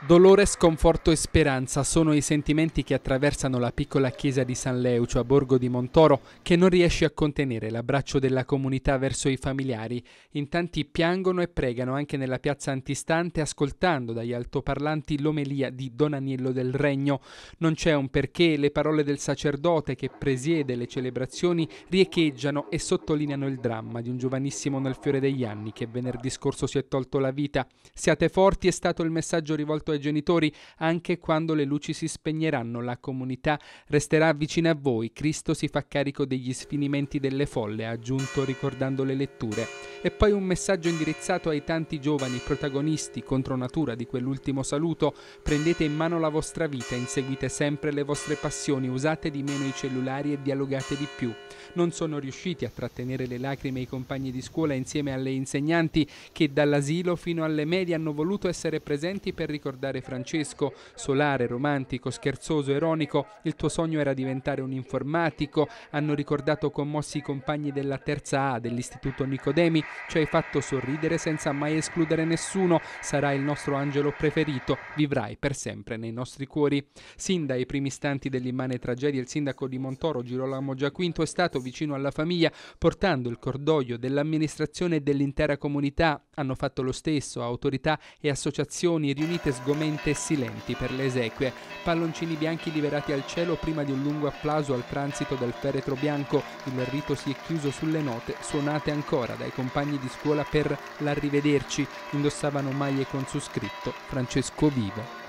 Dolore, sconforto e speranza sono i sentimenti che attraversano la piccola chiesa di San Leucio a Borgo di Montoro che non riesce a contenere l'abbraccio della comunità verso i familiari. In tanti piangono e pregano anche nella piazza antistante ascoltando dagli altoparlanti l'omelia di Don Aniello del Regno. Non c'è un perché, le parole del sacerdote che presiede le celebrazioni riecheggiano e sottolineano il dramma di un giovanissimo nel fiore degli anni che venerdì scorso si è tolto la vita. Siate forti è stato il messaggio rivolto ai genitori anche quando le luci si spegneranno. La comunità resterà vicina a voi. Cristo si fa carico degli sfinimenti delle folle, ha aggiunto ricordando le letture. E poi un messaggio indirizzato ai tanti giovani protagonisti contro natura di quell'ultimo saluto. Prendete in mano la vostra vita, inseguite sempre le vostre passioni, usate di meno i cellulari e dialogate di più. Non sono riusciti a trattenere le lacrime i compagni di scuola insieme alle insegnanti che dall'asilo fino alle medie hanno voluto essere presenti per ricordare ricordare Francesco, solare, romantico, scherzoso, ironico, il tuo sogno era diventare un informatico, hanno ricordato commossi i compagni della terza A dell'Istituto Nicodemi, ci hai fatto sorridere senza mai escludere nessuno, sarai il nostro angelo preferito, vivrai per sempre nei nostri cuori. Sin dai primi istanti dell'immane tragedia il sindaco di Montoro Girolamo Giaquinto è stato vicino alla famiglia portando il cordoglio dell'amministrazione e dell'intera comunità, hanno fatto lo stesso autorità e associazioni riunite svolgendo sgomente e silenti per le esequie, palloncini bianchi liberati al cielo prima di un lungo applauso al transito del feretro bianco, il rito si è chiuso sulle note suonate ancora dai compagni di scuola per l'arrivederci, indossavano maglie con su scritto Francesco vive.